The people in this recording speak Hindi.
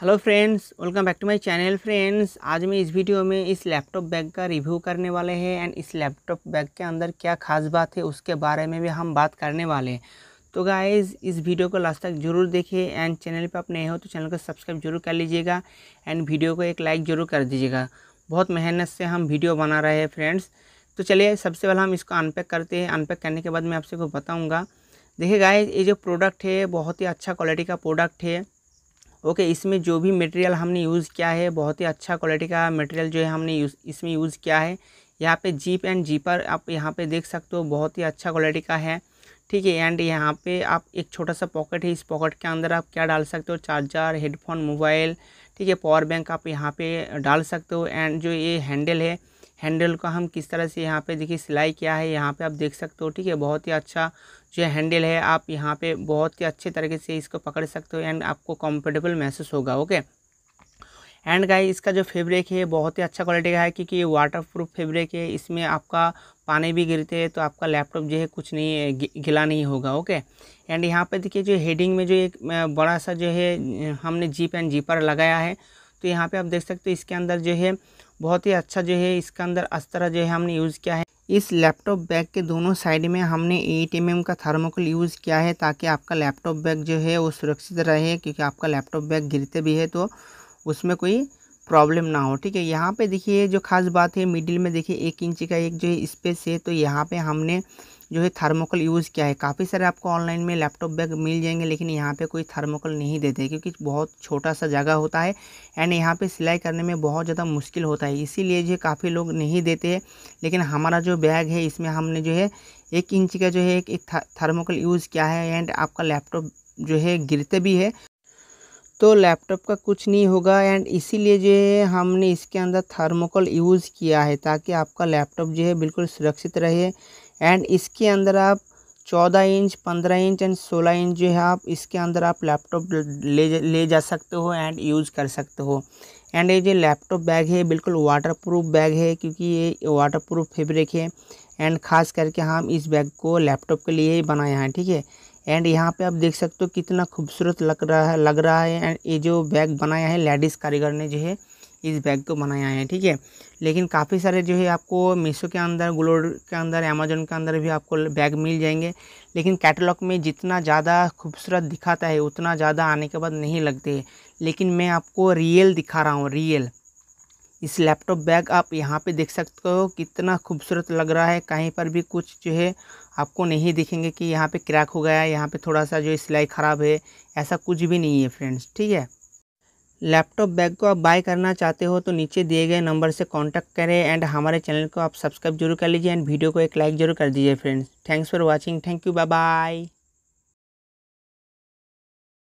hello friends welcome back to my channel friends आज मैं इस वीडियो में इस लैपटॉप बैग का रिव्यू करने वाले हैं एंड इस लैपटॉप बैग के अंदर क्या खास बात है उसके बारे में भी हम बात करने वाले हैं तो गाइज इस वीडियो को लास्ट तक जरूर देखिए एंड चैनल पर आप नए हो तो चैनल को सब्सक्राइब जरूर कर लीजिएगा एंड वीडियो को एक लाइक ज़रूर कर दीजिएगा बहुत मेहनत से हम वीडियो बना रहे हैं फ्रेंड्स तो चलिए सबसे पहले हम इसको अनपैक करते हैं अनपैक करने के बाद मैं आपसे को बताऊँगा देखिए गाइज ये जो प्रोडक्ट है बहुत ही अच्छा क्वालिटी का प्रोडक्ट है ओके इसमें जो भी मटेरियल हमने यूज़ किया है बहुत ही अच्छा क्वालिटी का मटेरियल जो है हमने यूज़ इसमें यूज़ किया है यहाँ पे जीप एंड जीपर आप यहाँ पे देख सकते हो बहुत ही अच्छा क्वालिटी का है ठीक है एंड यहाँ पे आप एक छोटा सा पॉकेट है इस पॉकेट के अंदर आप क्या डाल सकते हो चार्जर हेडफोन मोबाइल ठीक है पावर बैंक आप यहाँ पर डाल सकते हो एंड जो ये हैंडल है हैंडल का हम किस तरह से यहाँ पे देखिए सिलाई किया है यहाँ पे आप देख सकते हो ठीक है बहुत ही अच्छा जो हैंडल है आप यहाँ पे बहुत ही अच्छे तरीके से इसको पकड़ सकते हो एंड आपको कंफर्टेबल महसूस होगा ओके एंड गाइस इसका जो फैब्रिक है बहुत ही अच्छा क्वालिटी का है क्योंकि ये वाटर प्रूफ फैब्रिक है इसमें आपका पानी भी गिरते हैं तो आपका लैपटॉप जो है कुछ नहीं गिला नहीं होगा ओके एंड यहाँ पे देखिए जो हेडिंग में जो एक बड़ा सा जो है हमने जीप एंड जीपर लगाया है तो यहाँ पे आप देख सकते हो इसके अंदर जो है बहुत ही अच्छा जो है इसके अंदर अस्तरा जो है हमने यूज़ किया है इस लैपटॉप बैग के दोनों साइड में हमने एट एम का थर्मोकोल यूज़ किया है ताकि आपका लैपटॉप बैग जो है वो सुरक्षित रहे क्योंकि आपका लैपटॉप बैग गिरते भी है तो उसमें कोई प्रॉब्लम ना हो ठीक है यहाँ पे देखिए जो खास बात है मिडिल में देखिए एक इंच का एक जो है स्पेस है तो यहाँ पे हमने जो है थर्मोकल यूज़ किया है काफ़ी सारे आपको ऑनलाइन में लैपटॉप बैग मिल जाएंगे लेकिन यहाँ पे कोई थर्मोकल नहीं देते क्योंकि बहुत छोटा सा जगह होता है एंड यहाँ पे सिलाई करने में बहुत ज़्यादा मुश्किल होता है इसीलिए जो काफ़ी लोग नहीं देते हैं लेकिन हमारा जो बैग है इसमें हमने जो है एक इंच का जो है एक, एक थर्मोकल यूज़ किया है एंड आपका लैपटॉप जो है गिरते भी है तो लैपटॉप का कुछ नहीं होगा एंड इसीलिए जो है हमने इसके अंदर थर्मोकोल यूज़ किया है ताकि आपका लैपटॉप जो है बिल्कुल सुरक्षित रहे एंड इसके अंदर आप चौदह इंच पंद्रह इंच एंड सोलह इंच जो है आप इसके अंदर आप लैपटॉप ले ले जा सकते हो एंड यूज़ कर सकते हो एंड ये जो लैपटॉप बैग है बिल्कुल वाटरप्रूफ बैग है क्योंकि ये वाटरप्रूफ फैब्रिक है एंड ख़ास करके हम इस बैग को लैपटॉप के लिए ही बनाए हैं ठीक है एंड यहाँ पे आप देख सकते हो कितना खूबसूरत लग रहा है लग रहा है एंड ये जो बैग बनाया है लेडीज़ कारीगर ने जो है इस बैग को बनाया है ठीक है लेकिन काफ़ी सारे जो है आपको मीशो के अंदर ग्लोड के अंदर अमेजोन के अंदर भी आपको बैग मिल जाएंगे लेकिन कैटलॉग में जितना ज़्यादा खूबसूरत दिखाता है उतना ज़्यादा आने के बाद नहीं लगते लेकिन मैं आपको रियल दिखा रहा हूँ रियल इस लैपटॉप बैग आप यहाँ पे देख सकते हो कितना खूबसूरत लग रहा है कहीं पर भी कुछ जो है आपको नहीं दिखेंगे कि यहाँ पे क्रैक हो गया है यहाँ पे थोड़ा सा जो सिलाई ख़राब है ऐसा कुछ भी नहीं है फ्रेंड्स ठीक है लैपटॉप बैग को आप बाय करना चाहते हो तो नीचे दिए गए नंबर से कांटेक्ट करें एंड हमारे चैनल को आप सब्सक्राइब जरूर कर लीजिए एंड वीडियो को एक लाइक जरूर कर दीजिए friends thanks for watching thank you bye bye